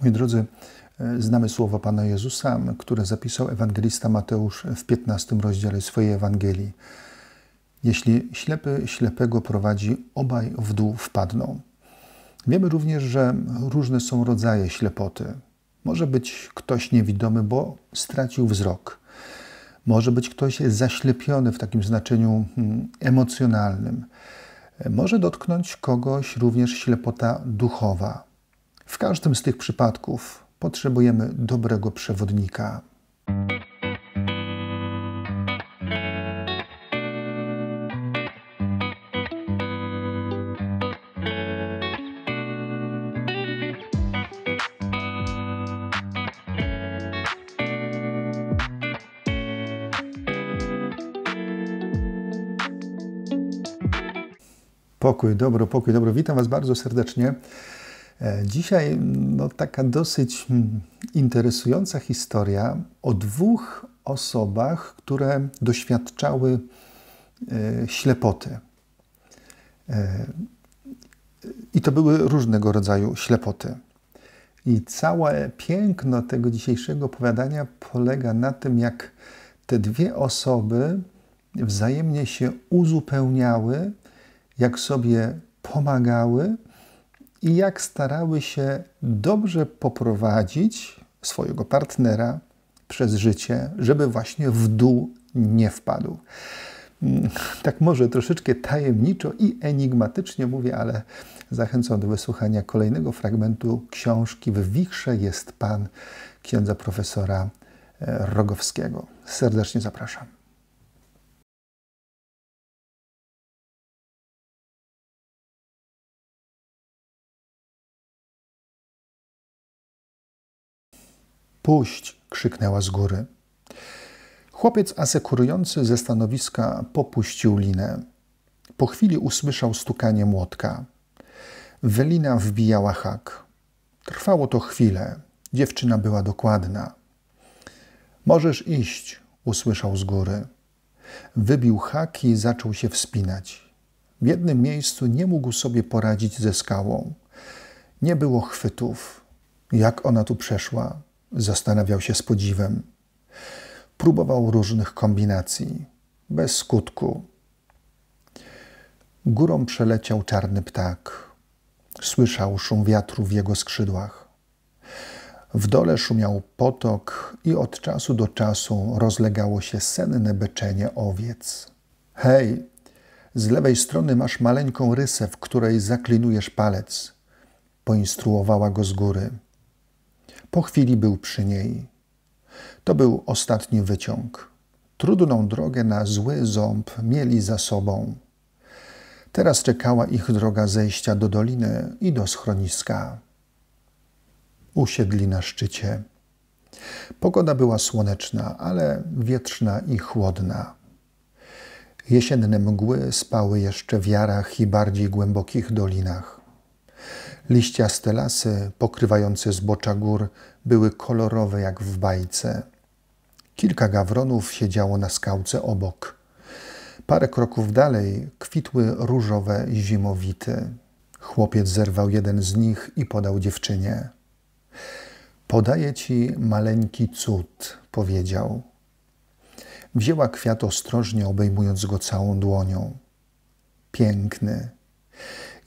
Moi drodzy, e, znamy słowa Pana Jezusa, które zapisał ewangelista Mateusz w 15 rozdziale swojej Ewangelii. Jeśli ślepy ślepego prowadzi, obaj w dół wpadną. Wiemy również, że różne są rodzaje ślepoty. Może być ktoś niewidomy, bo stracił wzrok. Może być ktoś zaślepiony w takim znaczeniu hmm, emocjonalnym. E, może dotknąć kogoś również ślepota duchowa. W każdym z tych przypadków potrzebujemy dobrego przewodnika. Pokój, dobro, pokój, dobro. Witam Was bardzo serdecznie. E, dzisiaj mm, no, taka dosyć mm, interesująca historia o dwóch osobach, które doświadczały e, ślepoty. E, I to były różnego rodzaju ślepoty. I całe piękno tego dzisiejszego opowiadania polega na tym, jak te dwie osoby wzajemnie się uzupełniały, jak sobie pomagały i jak starały się dobrze poprowadzić swojego partnera przez życie, żeby właśnie w dół nie wpadł. Mm, tak może troszeczkę tajemniczo i enigmatycznie mówię, ale zachęcam do wysłuchania kolejnego fragmentu książki W wichrze jest Pan księdza profesora e, Rogowskiego. Serdecznie zapraszam. Puść! krzyknęła z góry. Chłopiec asekurujący ze stanowiska popuścił linę. Po chwili usłyszał stukanie młotka. Welina wbijała hak. Trwało to chwilę. Dziewczyna była dokładna. Możesz iść, usłyszał z góry. Wybił hak i zaczął się wspinać. W jednym miejscu nie mógł sobie poradzić ze skałą. Nie było chwytów. Jak ona tu przeszła? Zastanawiał się z podziwem. Próbował różnych kombinacji, bez skutku. Górą przeleciał czarny ptak. Słyszał szum wiatru w jego skrzydłach. W dole szumiał potok i od czasu do czasu rozlegało się senne beczenie owiec. Hej, z lewej strony masz maleńką rysę, w której zaklinujesz palec, poinstruowała go z góry. Po chwili był przy niej. To był ostatni wyciąg. Trudną drogę na zły ząb mieli za sobą. Teraz czekała ich droga zejścia do doliny i do schroniska. Usiedli na szczycie. Pogoda była słoneczna, ale wietrzna i chłodna. Jesienne mgły spały jeszcze w jarach i bardziej głębokich dolinach. Liściaste lasy pokrywające zbocza gór były kolorowe jak w bajce. Kilka gawronów siedziało na skałce obok. Parę kroków dalej kwitły różowe zimowity. Chłopiec zerwał jeden z nich i podał dziewczynie. Podaję ci maleńki cud, powiedział. Wzięła kwiat ostrożnie, obejmując go całą dłonią. Piękny,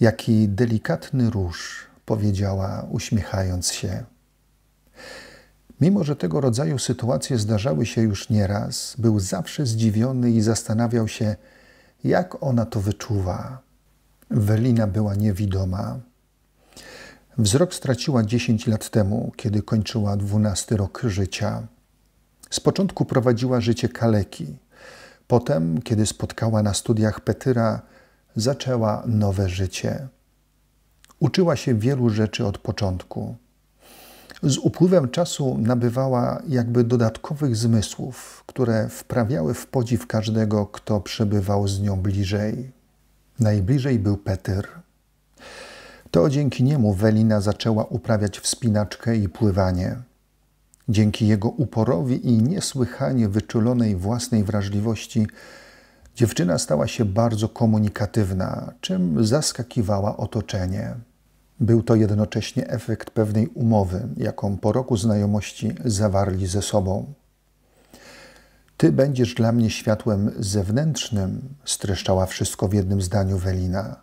Jaki delikatny róż, powiedziała, uśmiechając się. Mimo, że tego rodzaju sytuacje zdarzały się już nieraz, był zawsze zdziwiony i zastanawiał się, jak ona to wyczuwa. Welina była niewidoma. Wzrok straciła 10 lat temu, kiedy kończyła 12 rok życia. Z początku prowadziła życie kaleki. Potem, kiedy spotkała na studiach Petyra, zaczęła nowe życie. Uczyła się wielu rzeczy od początku. Z upływem czasu nabywała jakby dodatkowych zmysłów, które wprawiały w podziw każdego, kto przebywał z nią bliżej. Najbliżej był Petyr. To dzięki niemu Welina zaczęła uprawiać wspinaczkę i pływanie. Dzięki jego uporowi i niesłychanie wyczulonej własnej wrażliwości Dziewczyna stała się bardzo komunikatywna, czym zaskakiwała otoczenie. Był to jednocześnie efekt pewnej umowy, jaką po roku znajomości zawarli ze sobą. Ty będziesz dla mnie światłem zewnętrznym, streszczała wszystko w jednym zdaniu Welina.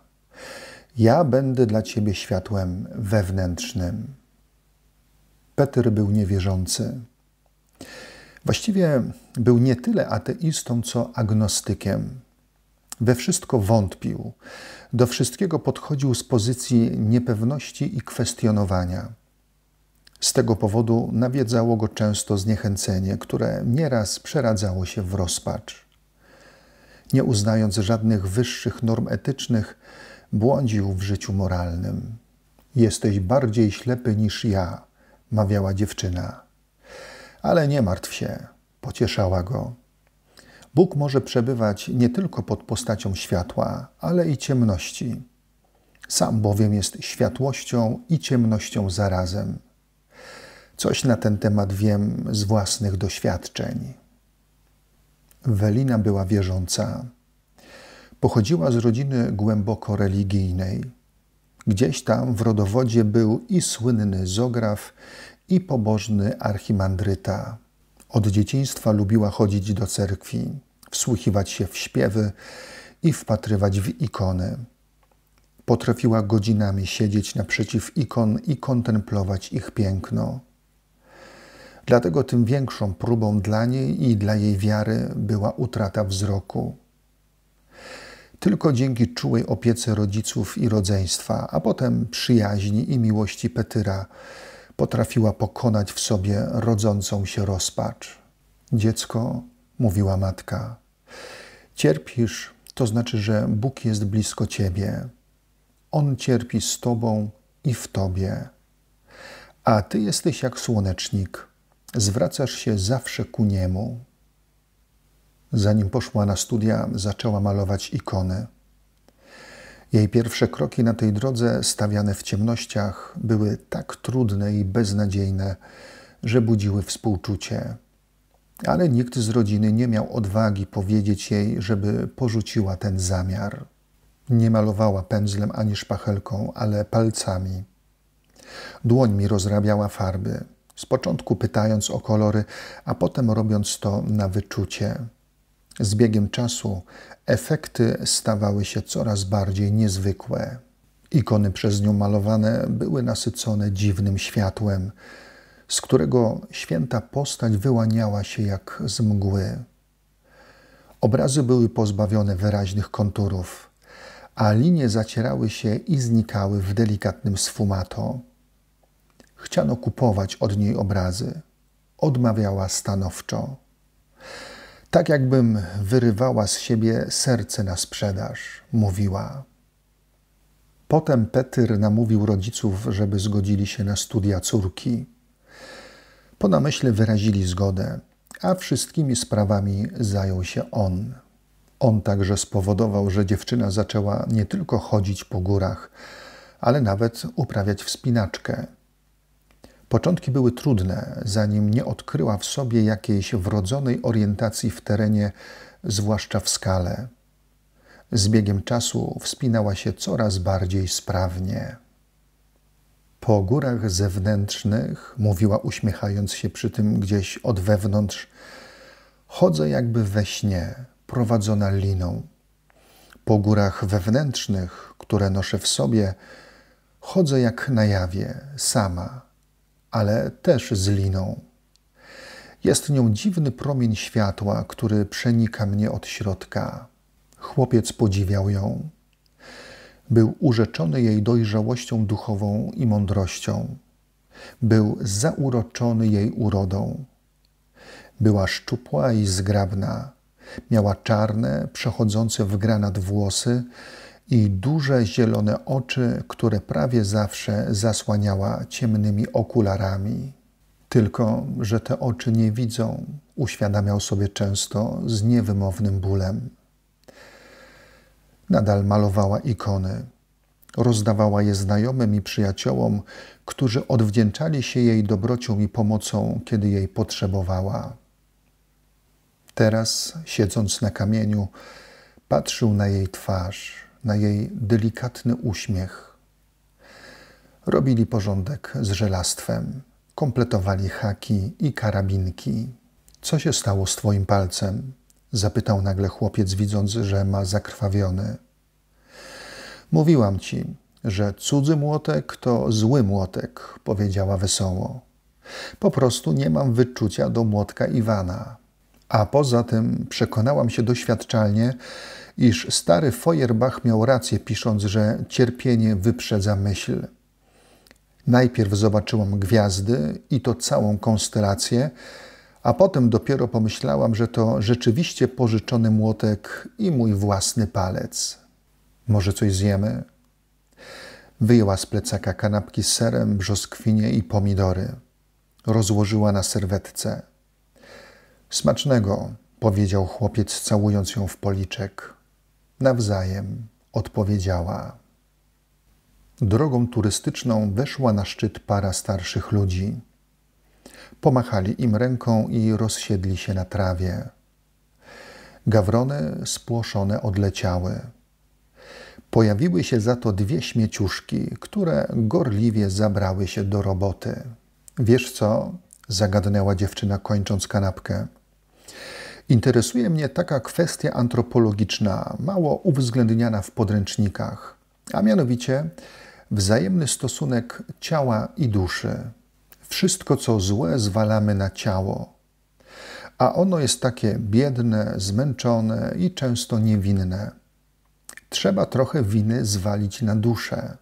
Ja będę dla ciebie światłem wewnętrznym. Peter był niewierzący. Właściwie był nie tyle ateistą, co agnostykiem. We wszystko wątpił, do wszystkiego podchodził z pozycji niepewności i kwestionowania. Z tego powodu nawiedzało go często zniechęcenie, które nieraz przeradzało się w rozpacz. Nie uznając żadnych wyższych norm etycznych, błądził w życiu moralnym. Jesteś bardziej ślepy niż ja, mawiała dziewczyna. Ale nie martw się, pocieszała go. Bóg może przebywać nie tylko pod postacią światła, ale i ciemności. Sam bowiem jest światłością i ciemnością zarazem. Coś na ten temat wiem z własnych doświadczeń. Welina była wierząca. Pochodziła z rodziny głęboko religijnej. Gdzieś tam w rodowodzie był i słynny zograf, i pobożny archimandryta. Od dzieciństwa lubiła chodzić do cerkwi, wsłuchiwać się w śpiewy i wpatrywać w ikony. Potrafiła godzinami siedzieć naprzeciw ikon i kontemplować ich piękno. Dlatego tym większą próbą dla niej i dla jej wiary była utrata wzroku. Tylko dzięki czułej opiece rodziców i rodzeństwa, a potem przyjaźni i miłości Petyra, potrafiła pokonać w sobie rodzącą się rozpacz. Dziecko, mówiła matka, cierpisz, to znaczy, że Bóg jest blisko ciebie. On cierpi z tobą i w tobie. A ty jesteś jak słonecznik, zwracasz się zawsze ku niemu. Zanim poszła na studia, zaczęła malować ikony. Jej pierwsze kroki na tej drodze, stawiane w ciemnościach, były tak trudne i beznadziejne, że budziły współczucie. Ale nikt z rodziny nie miał odwagi powiedzieć jej, żeby porzuciła ten zamiar. Nie malowała pędzlem ani szpachelką, ale palcami. Dłońmi rozrabiała farby, z początku pytając o kolory, a potem robiąc to na wyczucie. Z biegiem czasu efekty stawały się coraz bardziej niezwykłe. Ikony przez nią malowane były nasycone dziwnym światłem, z którego święta postać wyłaniała się jak z mgły. Obrazy były pozbawione wyraźnych konturów, a linie zacierały się i znikały w delikatnym sfumato. Chciano kupować od niej obrazy. Odmawiała stanowczo tak jakbym wyrywała z siebie serce na sprzedaż, mówiła. Potem Petyr namówił rodziców, żeby zgodzili się na studia córki. Po namyśle wyrazili zgodę, a wszystkimi sprawami zajął się on. On także spowodował, że dziewczyna zaczęła nie tylko chodzić po górach, ale nawet uprawiać wspinaczkę. Początki były trudne, zanim nie odkryła w sobie jakiejś wrodzonej orientacji w terenie, zwłaszcza w skale. Z biegiem czasu wspinała się coraz bardziej sprawnie. Po górach zewnętrznych, mówiła uśmiechając się przy tym gdzieś od wewnątrz, chodzę jakby we śnie, prowadzona liną. Po górach wewnętrznych, które noszę w sobie, chodzę jak na jawie, sama ale też z liną. Jest nią dziwny promień światła, który przenika mnie od środka. Chłopiec podziwiał ją. Był urzeczony jej dojrzałością duchową i mądrością. Był zauroczony jej urodą. Była szczupła i zgrabna. Miała czarne, przechodzące w granat włosy i duże zielone oczy, które prawie zawsze zasłaniała ciemnymi okularami. Tylko, że te oczy nie widzą, uświadamiał sobie często z niewymownym bólem. Nadal malowała ikony. Rozdawała je znajomym i przyjaciołom, którzy odwdzięczali się jej dobrocią i pomocą, kiedy jej potrzebowała. Teraz, siedząc na kamieniu, patrzył na jej twarz na jej delikatny uśmiech. Robili porządek z żelastwem, kompletowali haki i karabinki. Co się stało z twoim palcem? zapytał nagle chłopiec, widząc, że ma zakrwawiony. Mówiłam ci, że cudzy młotek to zły młotek, powiedziała wesoło. Po prostu nie mam wyczucia do młotka Iwana. A poza tym przekonałam się doświadczalnie, iż stary Feuerbach miał rację, pisząc, że cierpienie wyprzedza myśl. Najpierw zobaczyłam gwiazdy i to całą konstelację, a potem dopiero pomyślałam, że to rzeczywiście pożyczony młotek i mój własny palec. Może coś zjemy? Wyjęła z plecaka kanapki z serem, brzoskwinie i pomidory. Rozłożyła na serwetce. Smacznego, powiedział chłopiec, całując ją w policzek nawzajem odpowiedziała. Drogą turystyczną weszła na szczyt para starszych ludzi. Pomachali im ręką i rozsiedli się na trawie. Gawrony spłoszone odleciały. Pojawiły się za to dwie śmieciuszki, które gorliwie zabrały się do roboty. Wiesz co? zagadnęła dziewczyna, kończąc kanapkę. Interesuje mnie taka kwestia antropologiczna, mało uwzględniana w podręcznikach, a mianowicie wzajemny stosunek ciała i duszy. Wszystko, co złe, zwalamy na ciało, a ono jest takie biedne, zmęczone i często niewinne. Trzeba trochę winy zwalić na duszę.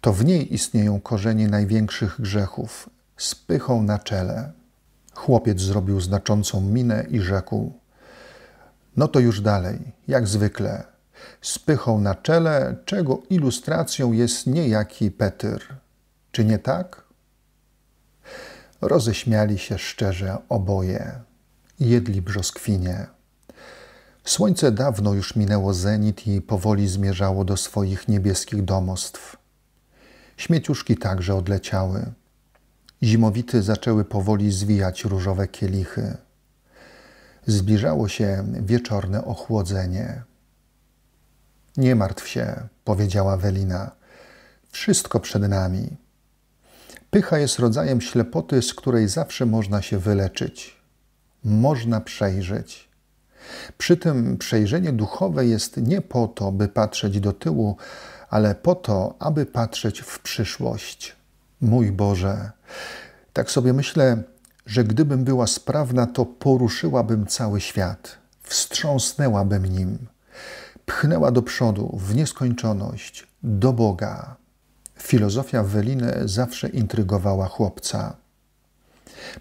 To w niej istnieją korzenie największych grzechów, z pychą na czele. Chłopiec zrobił znaczącą minę i rzekł: No to już dalej, jak zwykle. Z pychą na czele, czego ilustracją jest niejaki Petyr. Czy nie tak? Roześmiali się szczerze oboje. Jedli brzoskwinie. Słońce dawno już minęło zenit i powoli zmierzało do swoich niebieskich domostw. Śmieciuszki także odleciały. Zimowity zaczęły powoli zwijać różowe kielichy. Zbliżało się wieczorne ochłodzenie. Nie martw się, powiedziała Welina. Wszystko przed nami. Pycha jest rodzajem ślepoty, z której zawsze można się wyleczyć. Można przejrzeć. Przy tym przejrzenie duchowe jest nie po to, by patrzeć do tyłu, ale po to, aby patrzeć w przyszłość. Mój Boże, tak sobie myślę, że gdybym była sprawna, to poruszyłabym cały świat, wstrząsnęłabym nim, pchnęła do przodu w nieskończoność, do Boga. Filozofia Welinę zawsze intrygowała chłopca.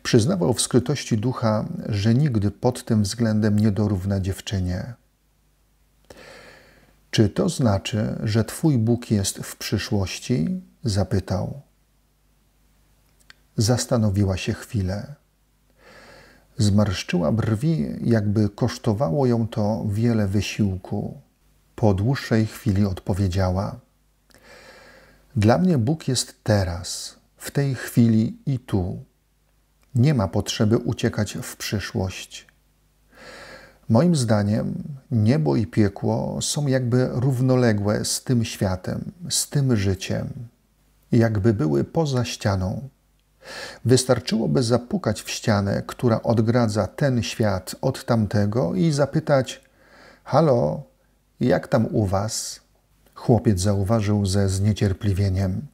Przyznawał w skrytości ducha, że nigdy pod tym względem nie dorówna dziewczynie. Czy to znaczy, że Twój Bóg jest w przyszłości? zapytał. Zastanowiła się chwilę. Zmarszczyła brwi, jakby kosztowało ją to wiele wysiłku. Po dłuższej chwili odpowiedziała: Dla mnie Bóg jest teraz, w tej chwili i tu. Nie ma potrzeby uciekać w przyszłość. Moim zdaniem niebo i piekło są jakby równoległe z tym światem, z tym życiem, jakby były poza ścianą. Wystarczyłoby zapukać w ścianę, która odgradza ten świat od tamtego i zapytać: Halo, jak tam u was? Chłopiec zauważył ze zniecierpliwieniem.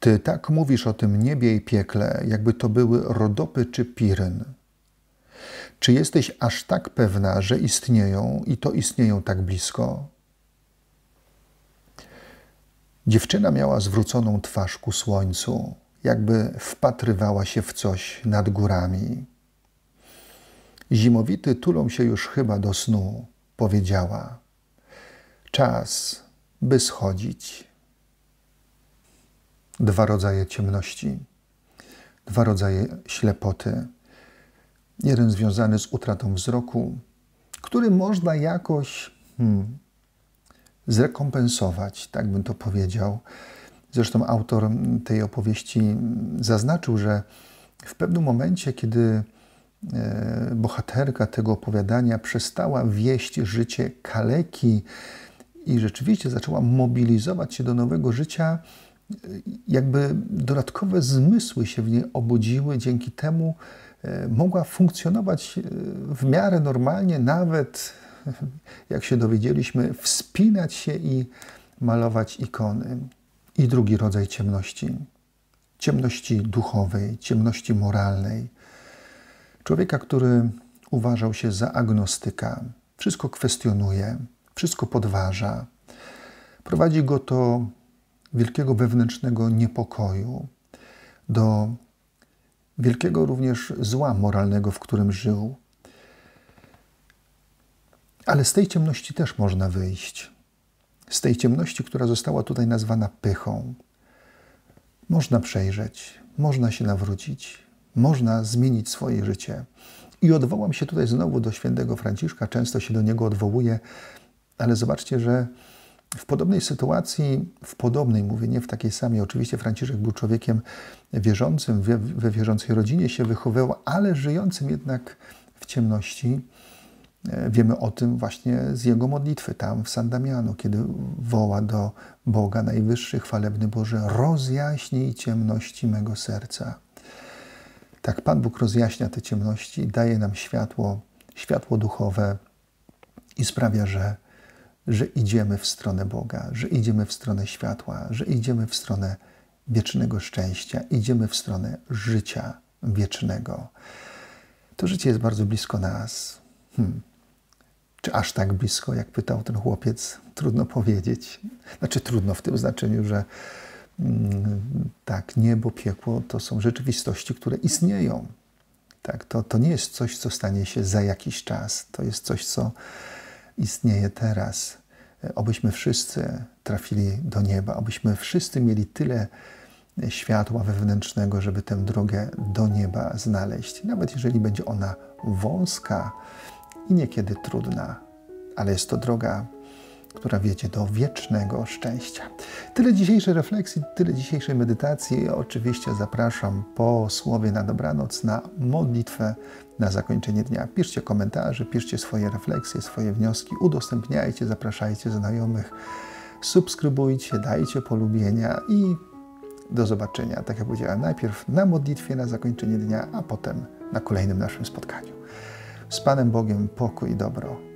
Ty tak mówisz o tym niebie i piekle, jakby to były rodopy czy piryn. Czy jesteś aż tak pewna, że istnieją i to istnieją tak blisko? Dziewczyna miała zwróconą twarz ku słońcu jakby wpatrywała się w coś nad górami. Zimowity tulą się już chyba do snu, powiedziała. Czas, by schodzić. Dwa rodzaje ciemności, dwa rodzaje ślepoty. Jeden związany z utratą wzroku, który można jakoś hmm, zrekompensować, tak bym to powiedział Zresztą autor tej opowieści zaznaczył, że w pewnym momencie, kiedy e, bohaterka tego opowiadania przestała wieść życie kaleki i rzeczywiście zaczęła mobilizować się do nowego życia, e, jakby dodatkowe zmysły się w niej obudziły, dzięki temu e, mogła funkcjonować w miarę normalnie, nawet jak się dowiedzieliśmy, wspinać się i malować ikony i drugi rodzaj ciemności ciemności duchowej, ciemności moralnej. Człowieka, który uważał się za agnostyka, wszystko kwestionuje, wszystko podważa. Prowadzi go to wielkiego wewnętrznego niepokoju, do wielkiego również zła moralnego, w którym żył. Ale z tej ciemności też można wyjść z tej ciemności, która została tutaj nazwana pychą. Można przejrzeć, można się nawrócić, można zmienić swoje życie. I odwołam się tutaj znowu do świętego Franciszka, często się do niego odwołuję, ale zobaczcie, że w podobnej sytuacji, w podobnej, mówię, nie w takiej samej, oczywiście Franciszek był człowiekiem wierzącym, we wierzącej rodzinie się wychowywał, ale żyjącym jednak w ciemności. E, wiemy o tym właśnie z jego modlitwy tam w San Damiano, kiedy woła do Boga Najwyższy, chwalebny Boże, rozjaśnij ciemności mego serca. Tak Pan Bóg rozjaśnia te ciemności, daje nam światło, światło duchowe i sprawia, że, że idziemy w stronę Boga, że idziemy w stronę światła, że idziemy w stronę wiecznego szczęścia, idziemy w stronę życia wiecznego. To życie jest bardzo blisko nas. Hmm. Czy aż tak blisko, jak pytał ten chłopiec? Trudno powiedzieć. Znaczy trudno w tym znaczeniu, że mm, tak, niebo, piekło to są rzeczywistości, które istnieją. Tak, to, to nie jest coś, co stanie się za jakiś czas. To jest coś, co istnieje teraz. Obyśmy wszyscy trafili do nieba, obyśmy wszyscy mieli tyle światła wewnętrznego, żeby tę drogę do nieba znaleźć. Nawet jeżeli będzie ona wąska, i niekiedy trudna, ale jest to droga, która wiedzie do wiecznego szczęścia. Tyle dzisiejszej refleksji, tyle dzisiejszej medytacji. Oczywiście zapraszam po słowie na dobranoc, na modlitwę, na zakończenie dnia. Piszcie komentarze, piszcie swoje refleksje, swoje wnioski, udostępniajcie, zapraszajcie znajomych, subskrybujcie, dajcie polubienia i do zobaczenia. Tak jak powiedziałem, najpierw na modlitwie, na zakończenie dnia, a potem na kolejnym naszym spotkaniu. Z Panem Bogiem pokój i dobro.